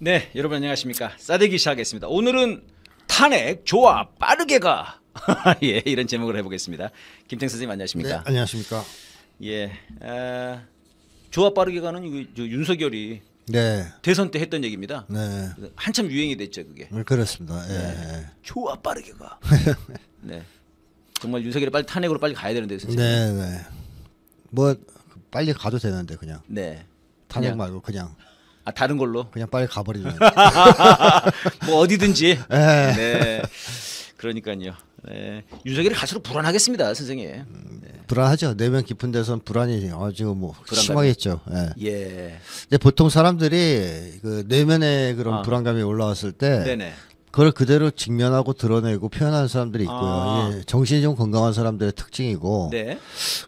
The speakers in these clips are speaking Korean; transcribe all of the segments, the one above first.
네, 여러분 안녕하십니까? 싸대기 시작하겠습니다. 오늘은 탄핵 좋아 빠르게 가. 예, 이런 제목을 해보겠습니다. 김탱 선생님 안녕하십니까? 네, 안녕하십니까? 예, 아, 좋아 빠르게 가는 윤석열이 네. 대선 때 했던 얘기입니다. 네. 한참 유행이 됐죠 그게. 네, 그렇습니다. 예. 네. 좋아 빠르게 가. 네. 정말 윤석열이 빨리 탄핵으로 빨리 가야 되는데 선생님. 네, 네. 뭐 빨리 가도 되는데 그냥. 네. 탄핵 그냥. 말고 그냥. 아 다른 걸로 그냥 빨리 가버리면 뭐 어디든지 네, 네. 그러니까요 네. 윤석열이 갈수록 불안하겠습니다 선생님 네. 불안하죠 내면 깊은 데선 불안이 아주 어, 뭐 불안감이. 심하겠죠 네. 예 근데 예. 보통 사람들이 그 내면의 그런 아. 불안감이 올라왔을 때 네네. 그걸 그대로 직면하고 드러내고 표현하는 사람들이 있고요. 아. 예, 정신이 좀 건강한 사람들의 특징이고, 네.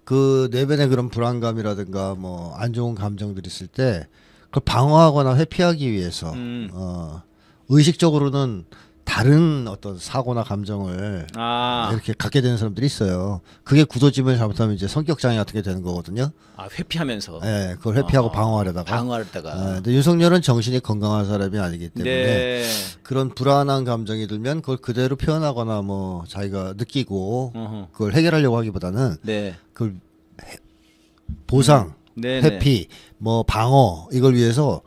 그 내면의 그런 불안감이라든가 뭐 안 좋은 감정들이 있을 때 그걸 방어하거나 회피하기 위해서 음. 어, 의식적으로는 다른 어떤 사고나 감정을 아. 이렇게 갖게 되는 사람들이 있어요. 그게 구조짐을 잘못하면 이제 성격 장애 같은 게 되는 거거든요. 아 회피하면서. 네, 그걸 회피하고 아. 방어하려다가. 방어하다가 네, 예, 근데 윤석열은 정신이 건강한 사람이 아니기 네. 때문에 네. 그런 불안한 감정이 들면 그걸 그대로 표현하거나 뭐 자기가 느끼고 어허. 그걸 해결하려고 하기보다는 네. 그걸 보상. 음. 네네. 회피, 뭐 방어 이걸 위해서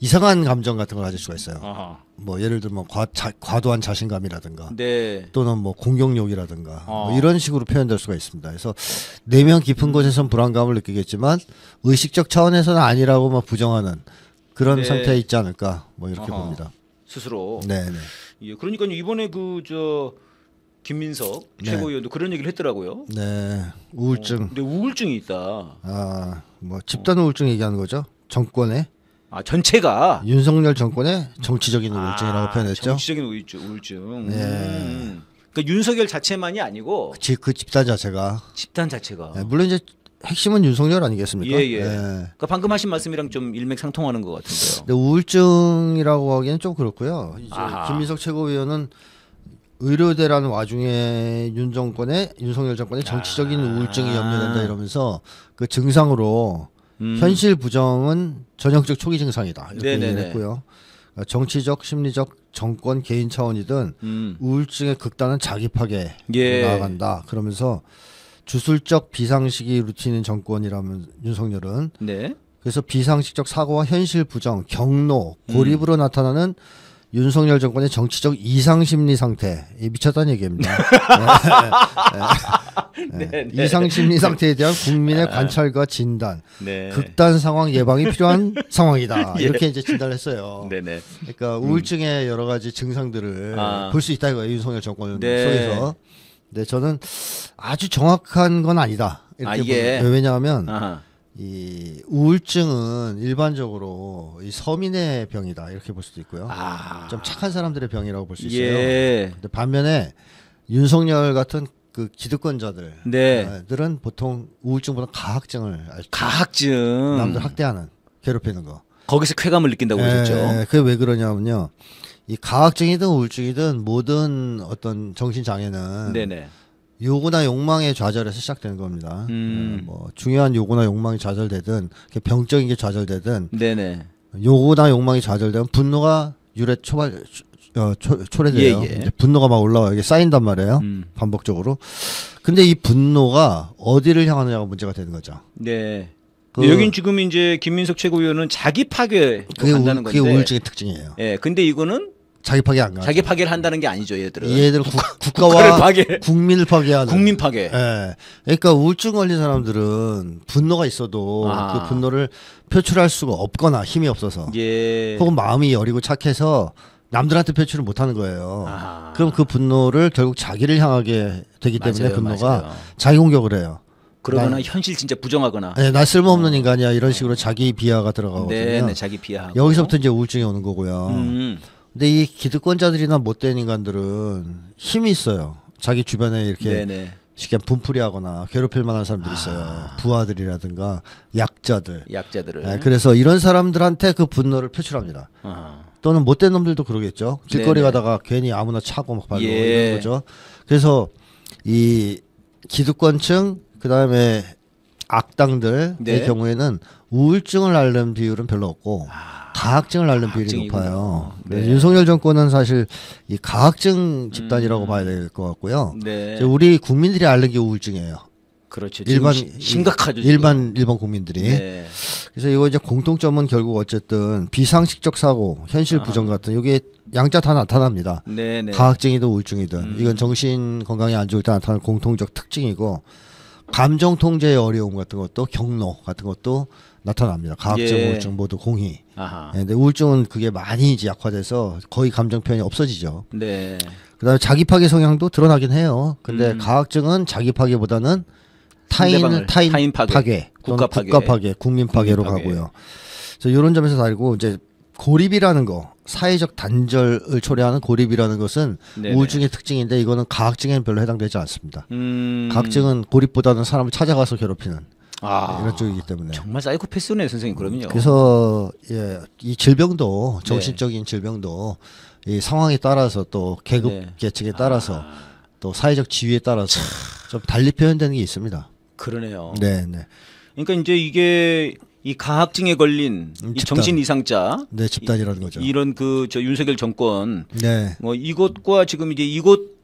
이상한 감정 같은 걸 가질 수가 있어요. 아하. 뭐 예를 들면 과, 도한 자신감이라든가 네. 또는 뭐 공격력이라든가 어. 뭐 이런 식으로 표현될 수가 있습니다. 그래서 내면 깊은 곳에선 불안감을 느끼겠지만 의식적 차원에서는 아니라고 막 부정하는 그런 네. 상태에 있지 않을까 뭐 이렇게 아하. 봅니다. 스스로. 예, 그 네, 예, 그러니까 이번에 그 저 김민석 최고위원도 그런 얘기를 했더라고요. 네. 어, 우울증. 근데 우울증이 있다. 아, 뭐 집단 우울증 얘기하는 거죠. 정권의 아 전체가 윤석열 정권의 정치적인 우울증이라고 아, 표현했죠. 정치적인 우울증. 우울증. 음. 네. 그러니까 윤석열 자체만이 아니고 그그 집단 자체가 집단 자체가 네, 물론 이제 핵심은 윤석열 아니겠습니까? 예, 예. 네. 그러니까 방금 하신 말씀이랑 좀 일맥상통하는 것 같은데요. 우울증이라고 하기는좀 그렇고요. 이제 김민석 최고위원은 의료대라는 와중에 윤 정권의 윤석열 정권의 정치적인 우울증이 염려된다 이러면서 그 증상으로 음. 현실 부정은 전형적 초기 증상이다 이렇게 네네네. 얘기를 했고요. 그러니까 정치적, 심리적, 정권, 개인 차원이든 음. 우울증의 극단은 자기 파괴 예. 나아간다. 그러면서 주술적 비상식이 루틴인 정권이라면 윤석열은 네. 그래서 비상식적 사고와 현실 부정, 경로, 고립으로 음. 나타나는 윤석열 정권의 정치적 이상 심리 상태 예, 미쳤다는 얘기입니다. 네. 네, 네, 네, 이상 심리 네. 상태에 대한 국민의 아. 관찰과 진단, 네. 극단 상황 예방이 필요한 상황이다. 예. 이렇게 이제 진단 했어요. 그러니까 음. 우울증의 음. 여러 가지 증상들을 아. 볼수 있다 이거 윤석열 정권 속에서. 근 저는 아주 정확한 건 아니다. 이렇게 아, 예. 왜냐하면 아하. 이 우울증은 일반적으로 이 서민의 병이다 이렇게 볼 수도 있고요. 아. 좀 착한 사람들의 병이라고 볼수 예. 있어요. 예. 근데 반면에 윤석열 같은 그 기득권자들들은 네. 보통 우울증보다 가학증을 알죠. 가학증 남들 학대하는 괴롭히는 거. 거기서 쾌감을 느낀다고 예, 그러셨죠. 예, 그게 왜 그러냐면요. 이 가학증이든 우울증이든 모든 어떤 정신 장애는 요구나 욕망의 좌절에서 시작되는 겁니다. 음. 네, 뭐 중요한 요구나 욕망이 좌절되든 병적인 게 좌절되든 네네. 요구나 욕망이 좌절되면 분노가 유래 초발 어, 초, 초래돼요. 예, 예. 분노가 막 올라와 이게 쌓인단 말이에요. 음. 반복적으로. 근데 이 분노가 어디를 향하느냐가 문제가 되는 거죠. 네. 그, 여긴 지금 이제 김민석 최고위원은 자기 파괴 한다는 건데 그게 우울증의 특징이에요. 예. 근데 이거는 자기 파괴 안 가. 자기 파괴를 한다는 게 아니죠, 얘들은. 얘들 국가, 와 파괴. 국민을 파괴하는. 국민 파괴. 예. 그러니까 우울증 걸린 사람들은 분노가 있어도 아. 그 분노를 표출할 수가 없거나 힘이 없어서. 예. 혹은 마음이 여리고 착해서 남들한테 표출을 못 하는 거예요. 아. 그럼 그 분노를 결국 자기를 향하게 되기 때문에 맞아요, 분노가 맞아요. 자기 공격을 해요. 그러거 현실 진짜 부정하거나. 네, 나 쓸모없는 어. 인간이야 이런 식으로 자기 비하가 들어가거든요. 네, 네 자기 비하. 여기서부터 이제 우울증이 오는 거고요. 음. 근데 이 기득권자들이나 못된 인간들은 힘이 있어요. 자기 주변에 이렇게 네네. 쉽게 분풀이하거나 괴롭힐 만한 사람들이 아. 있어요. 아. 부하들이라든가 약자들. 약자들을. 네, 그래서 이런 사람들한테 그 분노를 표출합니다. 아. 또는 못된 놈들도 그러겠죠. 길거리 네네. 가다가 괜히 아무나 차고 막 발로 예. 이런 거죠. 그래서 이 기득권층 그다음에 악당들의 네. 경우에는 우울증을 앓는 비율은 별로 없고 아. 가학증을 앓는 비율이 높아요. 네. 윤석열 정권은 사실 이 가학증 집단이라고 음. 봐야 될 것 같고요. 네. 우리 국민들이 앓는 게 우울증이에요. 그렇죠. 일반 심각하죠. 일반 지금. 일반 국민들이. 네. 그래서 이거 이제 공통점은 결국 어쨌든 비상식적 사고, 현실 아. 부정 같은 이게 양자 다 나타납니다. 네네. 네. 가학증이든 우울증이든 음. 이건 정신 건강이안 좋을 때 나타나는 공통적 특징이고 감정 통제의 어려움 같은 것도 경로 같은 것도 나타납니다. 가학적 예. 우울증 모두 공히. 아하. 예, 근데 우울증은 그게 많이 이제 약화돼서 거의 감정 표현이 없어지죠. 네. 그다음에 자기 파괴 성향도 드러나긴 해요. 근데 음. 가학증은 자기 파괴보다는 타인 타인, 타인 파괴, 파괴 국가 파괴, 국가 파괴, 국민 파괴로 국민 파괴. 가고요. 그래서 이런 점에서 다르고 이제 고립이라는 거 사회적 단절을 초래하는 고립이라는 것은 네네. 우울증의 특징인데 이거는 가학증에는 별로 해당되지 않습니다. 음... 가학증은 고립보다는 사람을 찾아가서 괴롭히는 아, 이런 쪽이기 때문에 정말 사이코패스네 선생님. 그러면요. 그래서 예, 이 질병도 네. 정신적인 질병도 이 상황에 따라서 또 계급 네. 계층에 따라서 아. 또 사회적 지위에 따라서 좀 달리 표현되는 게 있습니다. 그러네요. 네, 네. 그러니까 이제 이게 이 가학증에 걸린 음, 이 정신 이상자 네 집단이라는 거죠. 이, 런그 저 윤석열 정권 네. 뭐 이것과 지금 이제 이곳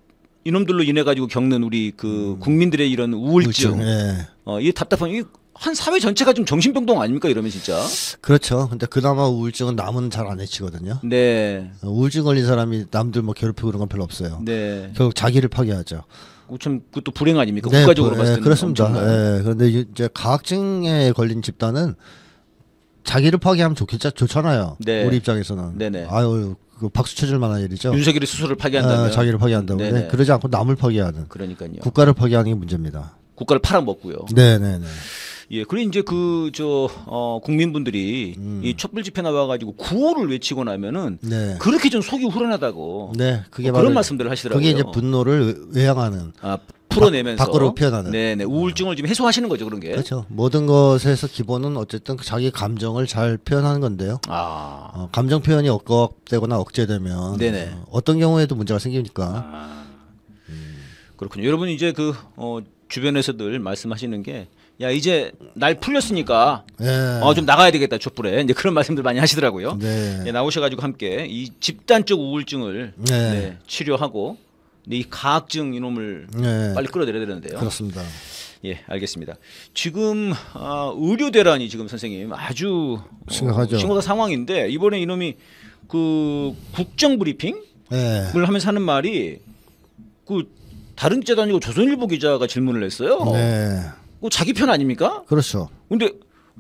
이놈들로 인해 가지고 겪는 우리 그 음. 국민들의 이런 우울증, 예. 어, 이 답답한 이 한 사회 전체가 좀 정신병동 아닙니까 이러면 진짜. 그렇죠. 근데 그나마 우울증은 남은 잘 안 해치거든요. 네. 우울증 걸린 사람이 남들 뭐 괴롭히고 그런 건 별로 없어요. 네. 결국 자기를 파괴하죠. 어, 참 그것도 불행 아닙니까 네, 국가적으로 부, 봤을 예, 때. 그렇습니다. 엄청 예, 그런데 이제 가학증에 걸린 집단은 자기를 파괴하면 좋겠죠 좋잖아요. 네. 우리 입장에서는. 네네. 아유 그 박수 쳐줄 만한 일이죠. 윤석열이 스스로를 파괴한다면 아, 자기를 파괴한다고. 네, 네네. 그러지 않고 남을 파괴하는. 그러니까요. 국가를 파괴하는 게 문제입니다. 국가를 팔아먹고요. 네네네. 네, 네. 예, 그리고 이제 그저 어, 국민분들이 음. 이 촛불 집회 나와가지고 구호를 외치고 나면은 네. 그렇게 좀 속이 후련하다고. 네, 그게 뭐 그런 말씀들을 하시더라고요. 그게 이제 분노를 외양하는. 아, 풀어내면서 밖으로 표현하는. 네네 우울증을 좀 해소하시는 거죠 그런 게. 그렇죠. 모든 것에서 기본은 어쨌든 자기 감정을 잘 표현하는 건데요. 아. 어, 감정 표현이 억압되거나 억제되면 네네. 어, 떤 경우에도 문제가 생기니까. 아. 음. 그렇군요. 여러분 이제 그 어, 주변에서 들 말씀하시는 게. 야 이제 날 풀렸으니까 네. 예. 어좀 나가야 되겠다 촛불에 이제 그런 말씀들 많이 하시더라고요. 네. 예, 나오셔가지고 함께 이 집단적 우울증을 네. 네 치료하고 이 가학증 이놈을 네. 빨리 끌어내려야 되는데요. 그렇습니다. 예, 알겠습니다. 지금 아, 의료 대란이 지금 선생님 아주 심각하죠. 심각한 상황인데 이번에 이놈이 그 국정 브리핑을 네. 하면서 하는 말이 그 다른 기자도 아니고 조선일보 기자가 질문을 했어요. 네. 그 자기 편 아닙니까? 그렇죠. 근데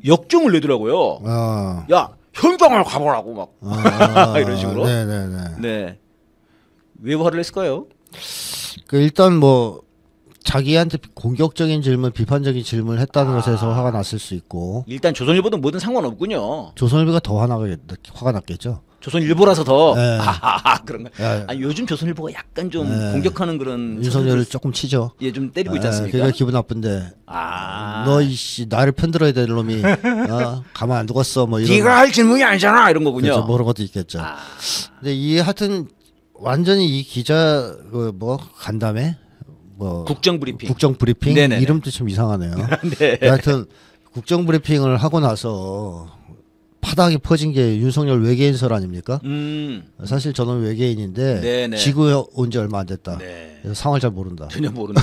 역정을 내더라고요. 아. 야 현장을 가보라고 막 아. 이런 식으로. 네네네. 네, 네. 네. 왜 화를 냈을까요? 그 일단 뭐 자기한테 공격적인 질문, 비판적인 질문을 했다는 아. 것에서 화가 났을 수 있고 일단 조선일보는 뭐든 상관없군요. 조선일보가 더화나 화가 났겠죠. 조선일보라서 더 네. 아 그런가. 네. 아니, 요즘 조선일보가 약간 좀 네. 공격하는 그런 윤석열을 조금 치죠. 예, 좀 때리고 있지 않습니까? 그게 그러니까 기분 나쁜데. 아, 너 이씨 나를 편들어야 될 놈이 아, 가만 안 두겠어 뭐 이런. 네가 할 질문이 아니잖아 이런 거군요. 그렇죠, 모르는 것도 있겠죠. 아. 근데 이하튼 완전히 이 기자 그뭐 간담회 뭐 국정 브리핑 국정 브리핑 네네네. 이름도 좀 이상하네요. 네. 하여튼 국정 브리핑을 하고 나서 파닥이 퍼진 게 윤석열 외계인설 아닙니까? 음. 사실 저는 외계인인데 네네. 지구에 온 지 얼마 안 됐다. 네. 그래서 상황을 잘 모른다. 전혀 모른다.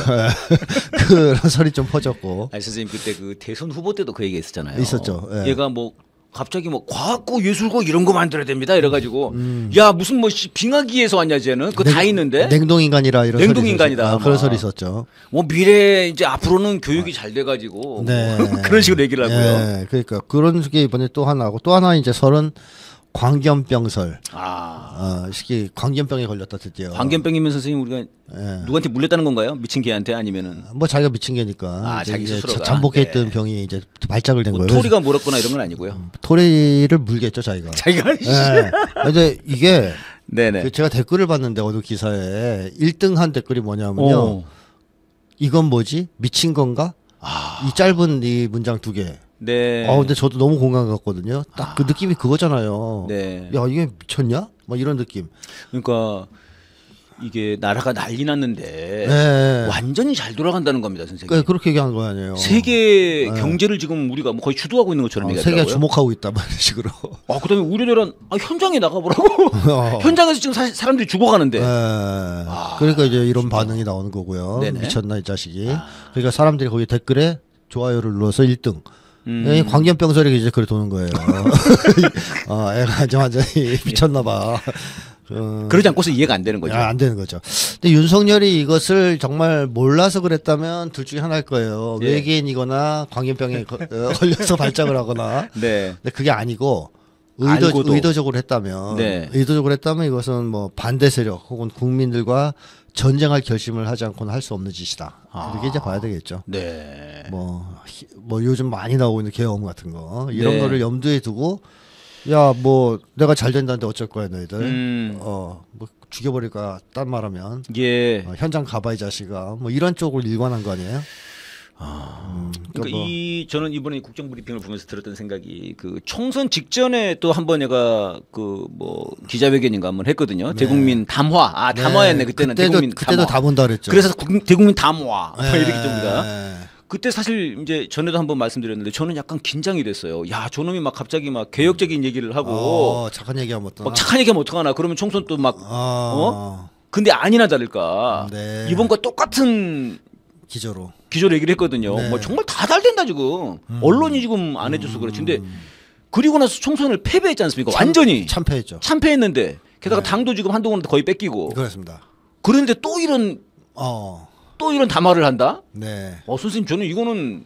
그런 설이 좀 퍼졌고. 아 선생님 그때 그 대선 후보 때도 그 얘기 했었잖아요. 있었죠. 예. 얘가 뭐 갑자기 뭐 과학고 예술고 이런 거 만들어야 됩니다 이래가지고 음. 야 무슨 뭐 빙하기에서 왔냐 쟤는 그 다 있는데 냉동인간이라 이런 냉동인간이다 아, 그런 소리 있었죠 뭐 미래 이제 앞으로는 교육이 잘 돼가지고 뭐 네. 그런 식으로 얘기를 하고요 네. 그러니까 그런 게 이번에 또 하나고 또 하나 이제 서른 30... 광견병설. 아. 어, 쉽게 광견병에 걸렸다 드디 광견병이면 선생님 우리가 예. 누구한테 물렸다는 건가요? 미친 개한테 아니면은 뭐 자기가 미친 개니까. 아, 자기 스스로 잠복해 예. 던 네. 병이 이제 발작을 된 뭐, 거예요. 토리가 물었거나 이런 건 아니고요. 음, 토리를 물겠죠, 자기가. 자기가. 예. 근데 이게 네네. 그 제가 댓글을 봤는데 어느 기사에 1등한 댓글이 뭐냐면요. 오. 이건 뭐지? 미친 건가? 아. 이 짧은 이 문장 두 개. 네. 아 근데 저도 너무 공감 갔거든요. 딱그 아. 느낌이 그거잖아요. 네. 야 이게 미쳤냐? 막 이런 느낌. 그러니까 이게 나라가 난리 났는데 네. 완전히 잘 돌아간다는 겁니다, 선생님. 네, 그렇게 얘기한 거 아니에요. 세계 네. 경제를 지금 우리가 뭐 거의 주도하고 있는 것처럼 어, 얘기하더라고요. 세계가 주목하고 있다 이런 식으로. 아, 그다음에 우리나라 아, 현장에 나가보라고. 어. 현장에서 지금 사 사람들이 죽어가는데. 네. 아, 그러니까 이제 이런 반응이 나오는 거고요. 네네. 미쳤나 이 자식이. 아. 그러니까 사람들이 거기 댓글에 좋아요를 눌러서 1등. 음. 광견병 소리가 이제 그래 도는 거예요. 아, 애가 이제 완전히 예. 미쳤나봐. 어. 그러지 않고서 이해가 안 되는 거죠. 아, 안 되는 거죠. 근데 윤석열이 이것을 정말 몰라서 그랬다면 둘 중에 하나일 거예요. 예. 외계인이거나 광견병에 어, 걸려서 발작을 하거나. 네. 근데 그게 아니고 의도 의도적으로 했다면 네. 의도적으로 했다면 이것은 뭐 반대 세력 혹은 국민들과 전쟁할 결심을 하지 않고는 할 수 없는 짓이다. 아. 이렇게 이제 봐야 되겠죠. 네. 뭐, 뭐 요즘 많이 나오고 있는 계엄 같은 거 이런 네. 거를 염두에 두고 야 뭐 내가 잘 된다는데 어쩔 거야 너희들. 음. 어뭐 죽여버릴까 딴 말하면 예. 어, 현장 가봐 이 자식아 뭐 이런 쪽을 일관한 거 아니에요? 아, 음, 그러니까, 그러니까, 뭐. 이 저는 이번에 국정 브리핑을 보면서 들었던 생각이 그 총선 직전에 또 한번 내가 그 뭐 기자회견인가 한번 했거든요. 네. 대국민 담화. 아 네. 담화였네 네. 그때는 그때도, 대국민 그때도 담화. 그랬죠. 그래서 국, 대국민 담화 뭐 네. 이렇게 좀니다 네. 그때 사실 이제 전에도 한번 말씀드렸는데 저는 약간 긴장이 됐어요. 야 저놈이 막 갑자기 막 개혁적인 얘기를 하고 어, 착한 얘기하면 어떡하나. 착한 얘기하면 어떡하나. 그러면 총선 또막 어. 어? 근데 아니나 다를까 네. 이번과 똑같은 기저로 기조로 얘기를 했거든요. 네. 뭐 정말 다 잘된다 지금 음. 언론이 지금 안 해줘서 그렇 근데 음. 그리고 나서 총선을 패배했지 않습니까? 참, 완전히 참패했죠. 참패했는데 게다가 네. 당도 지금 한동훈한테 거의 뺏기고 그렇습니다. 그런데 또 이런 어. 또 이런 담화를 한다? 네. 어 선생님 저는 이거는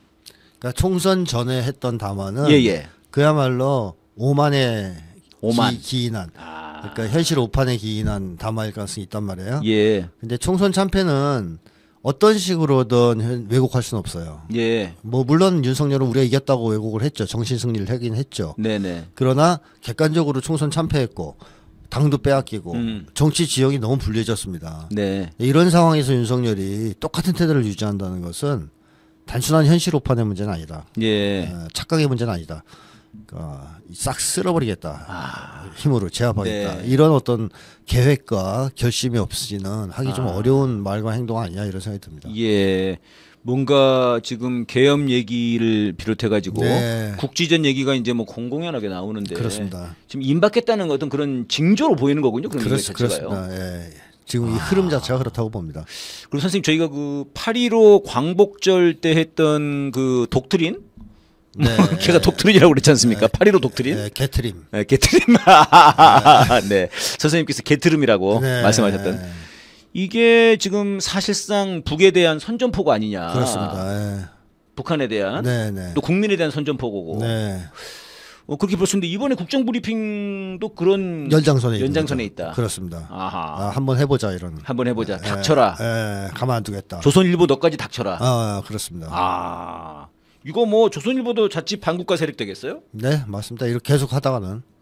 그러니까 총선 전에 했던 담화는 예, 예. 그야말로 오만에 오만. 기, 인한 아. 그러니까 현실 오판에 기인한 담화일 가능성이 있단 말이에요. 예. 근데 총선 참패는 어떤 식으로든 왜곡할 수는 없어요. 예. 뭐 물론 윤석열은 우리가 이겼다고 왜곡을 했죠. 정신 승리를 하긴 했죠. 네네. 네. 그러나 객관적으로 총선 참패했고 당도 빼앗기고 음. 정치 지형이 너무 불리해졌습니다. 네. 이런 상황에서 윤석열이 똑같은 태도를 유지한다는 것은 단순한 현실 오판의 문제는 아니다. 예. 어, 착각의 문제는 아니다. 어, 싹 쓸어버리겠다 아, 힘으로 제압하겠다 네. 이런 어떤 계획과 결심이 없지는 하기 아. 좀 어려운 말과 행동 아니냐 이런 생각이 듭니다. 예. 뭔가 지금 계엄 얘기를 비롯해 가지고 네. 국지전 얘기가 이제 뭐 공공연하게 나오는데 그렇습니다. 지금 임박했다는 어떤 그런 징조로 보이는 거군요. 그런 그렇, 그렇습니다. 예. 지금 이 아. 흐름 자체가 그렇다고 봅니다. 그리고 선생님 저희가 그8.15 광복절 때 했던 그 독트린 네. 뭐, 걔가 독트린이라고 그랬지 않습니까? 네. 파리로 독트린? 네, 개트림. 네, 개트림. 네. 선생님께서 개트름이라고 네. 말씀하셨던. 이게 지금 사실상 북에 대한 선전포고 아니냐. 그렇습니다. 네. 북한에 대한 네네. 또 국민에 대한 선전포고고. 네. 어, 그렇게 볼 수 있는데 이번에 국정 브리핑도 그런 연장선에 연장선에 있다. 그렇습니다. 아하. 아, 한번 해보자 이런. 한번 해보자. 에, 닥쳐라. 에, 가만 두겠다. 조선일보 너까지 닥쳐라. 아 그렇습니다. 아 이거 뭐 조선일보도 자칫 반국가 세력 되겠어요? 네, 맞습니다. 이렇게 계속 하다가는